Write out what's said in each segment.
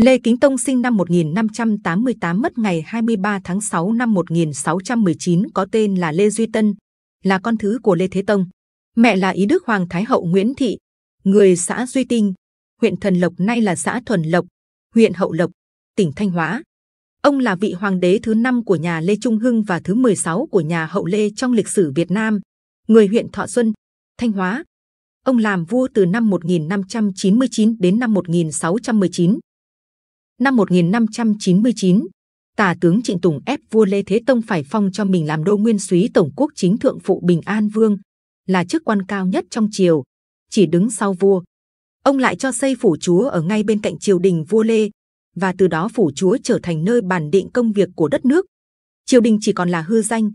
Lê Kính Tông sinh năm 1588 mất ngày 23 tháng 6 năm 1619 có tên là Lê Duy Tân, là con thứ của Lê Thế Tông. Mẹ là Ý Đức Hoàng Thái Hậu Nguyễn Thị, người xã Duy Tinh, huyện Thần Lộc nay là xã Thuần Lộc, huyện Hậu Lộc, tỉnh Thanh Hóa. Ông là vị hoàng đế thứ năm của nhà Lê Trung Hưng và thứ 16 của nhà Hậu Lê trong lịch sử Việt Nam, người huyện Thọ Xuân, Thanh Hóa. Ông làm vua từ năm 1599 đến năm 1619 Năm 1599, tả tướng Trịnh Tùng ép vua Lê Thế Tông phải phong cho mình làm đô nguyên suý tổng quốc chính thượng phụ Bình An Vương, là chức quan cao nhất trong triều, chỉ đứng sau vua. Ông lại cho xây phủ chúa ở ngay bên cạnh triều đình vua Lê, và từ đó phủ chúa trở thành nơi bàn định công việc của đất nước. Triều đình chỉ còn là hư danh,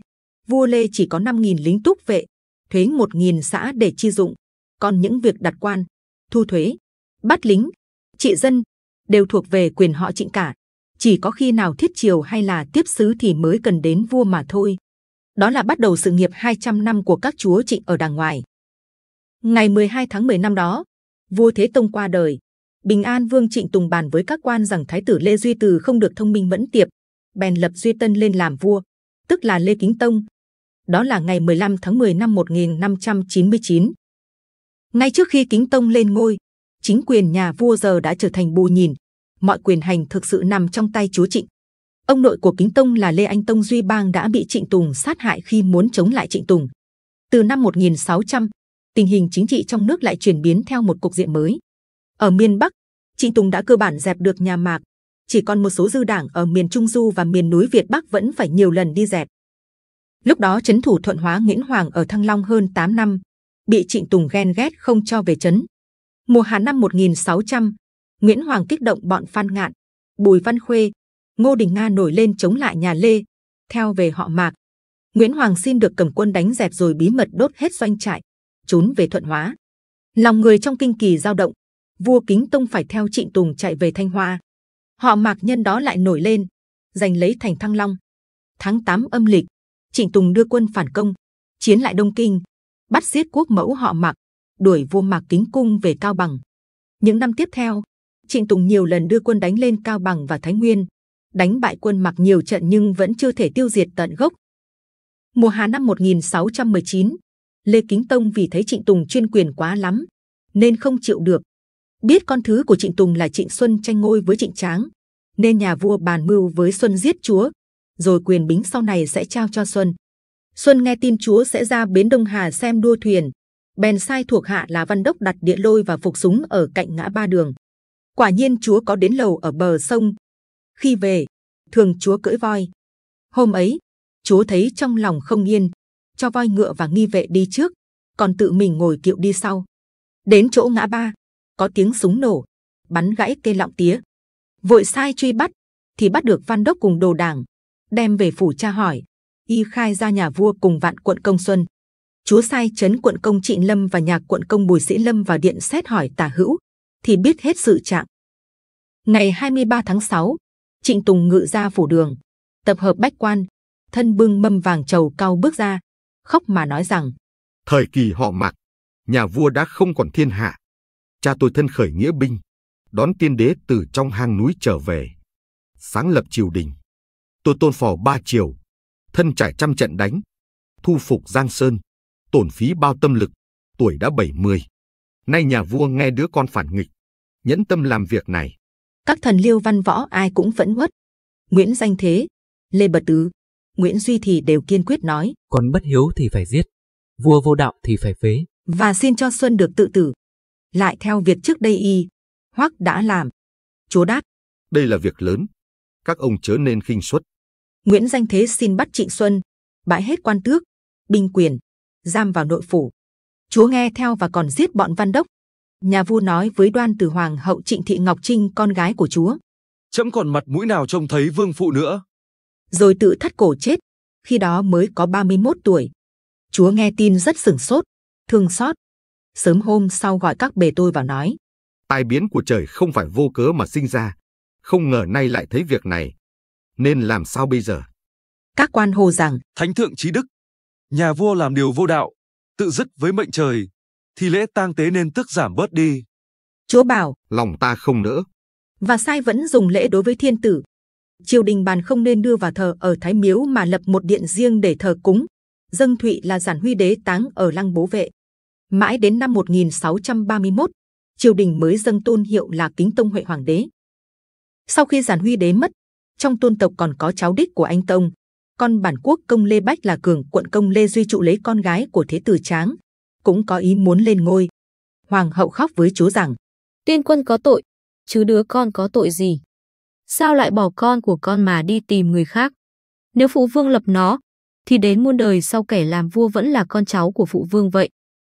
vua Lê chỉ có 5.000 lính túc vệ, thuế 1.000 xã để chi dụng, còn những việc đặt quan, thu thuế, bắt lính, trị dân đều thuộc về quyền họ trịnh cả. Chỉ có khi nào thiết triều hay là tiếp sứ thì mới cần đến vua mà thôi. Đó là bắt đầu sự nghiệp 200 năm của các chúa trịnh ở đàng ngoài. Ngày 12 tháng 10 năm đó, vua Thế Tông qua đời. Bình An Vương Trịnh Tùng bàn với các quan rằng Thái tử Lê Duy Từ không được thông minh mẫn tiệp, bèn lập Duy Tân lên làm vua, tức là Lê Kính Tông. Đó là ngày 15 tháng 10 năm 1599. Ngay trước khi Kính Tông lên ngôi, chính quyền nhà vua giờ đã trở thành bù nhìn. Mọi quyền hành thực sự nằm trong tay chúa Trịnh. Ông nội của Kính Tông là Lê Anh Tông Duy Bang đã bị Trịnh Tùng sát hại khi muốn chống lại Trịnh Tùng. Từ năm 1600, tình hình chính trị trong nước lại chuyển biến theo một cục diện mới. Ở miền Bắc, Trịnh Tùng đã cơ bản dẹp được nhà Mạc, chỉ còn một số dư đảng ở miền Trung Du và miền núi Việt Bắc vẫn phải nhiều lần đi dẹp. Lúc đó chấn thủ thuận hóa Nguyễn Hoàng ở Thăng Long hơn 8 năm, bị Trịnh Tùng ghen ghét không cho về chấn. Mùa hạ năm 1600, Nguyễn Hoàng kích động bọn Phan Ngạn, Bùi Văn Khuê, Ngô Đình Nga nổi lên chống lại nhà Lê, theo về họ Mạc. Nguyễn Hoàng xin được cầm quân đánh dẹp rồi bí mật đốt hết doanh trại, trốn về Thuận Hóa. Lòng người trong kinh kỳ dao động, vua Kính Tông phải theo Trịnh Tùng chạy về Thanh Hoa. Họ Mạc nhân đó lại nổi lên, giành lấy thành Thăng Long. Tháng 8 âm lịch, Trịnh Tùng đưa quân phản công, chiến lại Đông Kinh, bắt giết quốc mẫu họ Mạc đuổi vua Mạc Kính Cung về Cao Bằng. Những năm tiếp theo, Trịnh Tùng nhiều lần đưa quân đánh lên Cao Bằng và Thái Nguyên, đánh bại quân Mạc nhiều trận nhưng vẫn chưa thể tiêu diệt tận gốc. Mùa hạ năm 1619, Lê Kính Tông vì thấy Trịnh Tùng chuyên quyền quá lắm, nên không chịu được. Biết con thứ của Trịnh Tùng là Trịnh Xuân tranh ngôi với Trịnh Tráng, nên nhà vua bàn mưu với Xuân giết chúa, rồi quyền bính sau này sẽ trao cho Xuân. Xuân nghe tin chúa sẽ ra bến Đông Hà xem đua thuyền, bèn sai thuộc hạ là văn đốc đặt địa lôi và phục súng ở cạnh ngã ba đường. Quả nhiên chúa có đến lầu ở bờ sông. Khi về, thường chúa cưỡi voi. Hôm ấy, chúa thấy trong lòng không yên, cho voi ngựa và nghi vệ đi trước, còn tự mình ngồi kiệu đi sau. Đến chỗ ngã ba, có tiếng súng nổ, bắn gãy cây lọng tía. Vội sai truy bắt, thì bắt được văn đốc cùng đồ đảng, đem về phủ tra hỏi. Y khai ra nhà vua cùng vạn quận công xuân chúa sai chấn quận công trịnh lâm và nhạc quận công bùi sĩ lâm vào điện xét hỏi tả hữu thì biết hết sự trạng ngày 23 tháng 6, trịnh tùng ngự ra phủ đường tập hợp bách quan thân bưng mâm vàng trầu cao bước ra khóc mà nói rằng thời kỳ họ mạc nhà vua đã không còn thiên hạ cha tôi thân khởi nghĩa binh đón tiên đế từ trong hang núi trở về sáng lập triều đình tôi tôn phò ba triều thân trải trăm trận đánh thu phục giang sơn tổn phí bao tâm lực, tuổi đã 70. Nay nhà vua nghe đứa con phản nghịch, nhẫn tâm làm việc này. Các thần liêu văn võ ai cũng vẫn uất. Nguyễn Danh Thế, Lê Bật Tứ, Nguyễn Duy thì đều kiên quyết nói. Còn bất hiếu thì phải giết, vua vô đạo thì phải phế. Và xin cho Xuân được tự tử. Lại theo việc trước đây y, hoắc đã làm. Chúa đáp Đây là việc lớn. Các ông chớ nên khinh suất. Nguyễn Danh Thế xin bắt Trịnh Xuân, bãi hết quan tước, binh quyền, giam vào nội phủ. Chúa nghe theo và còn giết bọn văn đốc. Nhà vua nói với đoan tử hoàng hậu Trịnh Thị Ngọc Trinh con gái của chúa. Chấm còn mặt mũi nào trông thấy vương phụ nữa. Rồi tự thắt cổ chết, khi đó mới có 31 tuổi. Chúa nghe tin rất sửng sốt, thương xót. Sớm hôm sau gọi các bề tôi vào nói. Tai biến của trời không phải vô cớ mà sinh ra, không ngờ nay lại thấy việc này. Nên làm sao bây giờ? Các quan hồ rằng, Thánh thượng trí đức, nhà vua làm điều vô đạo, tự dứt với mệnh trời, thì lễ tang tế nên tức giảm bớt đi. Chúa bảo, lòng ta không nỡ. Và sai vẫn dùng lễ đối với thiên tử. Triều đình bàn không nên đưa vào thờ ở Thái Miếu mà lập một điện riêng để thờ cúng. Dâng Thụy là giản huy đế táng ở lăng bố vệ. Mãi đến năm 1631, triều đình mới dâng tôn hiệu là Kính Tông Huệ Hoàng đế. Sau khi giản huy đế mất, trong tôn tộc còn có cháu đích của anh Tông con bản quốc công Lê Bách là cường quận công Lê Duy trụ lấy con gái của Thế tử Tráng, cũng có ý muốn lên ngôi. Hoàng hậu khóc với chúa rằng, tiên quân có tội, chứ đứa con có tội gì? Sao lại bỏ con của con mà đi tìm người khác? Nếu phụ vương lập nó, thì đến muôn đời sau kẻ làm vua vẫn là con cháu của phụ vương vậy.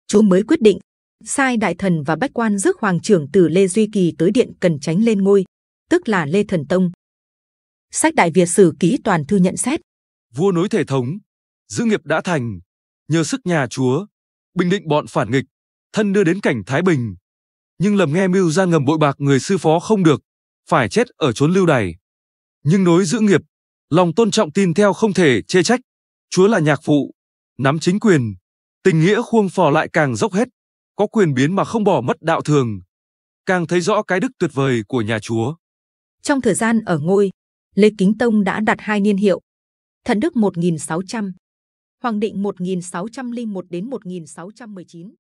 Chúa mới quyết định, sai đại thần và bách quan rước hoàng trưởng tử Lê Duy Kỳ tới điện cần tránh lên ngôi, tức là Lê Thần Tông. Sách Đại Việt Sử Ký Toàn Thư nhận xét, vua nối thể thống, giữ nghiệp đã thành, nhờ sức nhà chúa, bình định bọn phản nghịch, thân đưa đến cảnh thái bình. Nhưng lầm nghe mưu ra ngầm bội bạc người sư phó không được, phải chết ở chốn lưu đày. Nhưng nối giữ nghiệp, lòng tôn trọng tin theo không thể chê trách, chúa là nhạc phụ, nắm chính quyền, tình nghĩa khuông phò lại càng dốc hết, có quyền biến mà không bỏ mất đạo thường, càng thấy rõ cái đức tuyệt vời của nhà chúa. Trong thời gian ở ngôi, Lê Kính Tông đã đặt hai niên hiệu Thận Đức 1600, Hoàng Định 1601 đến 1619.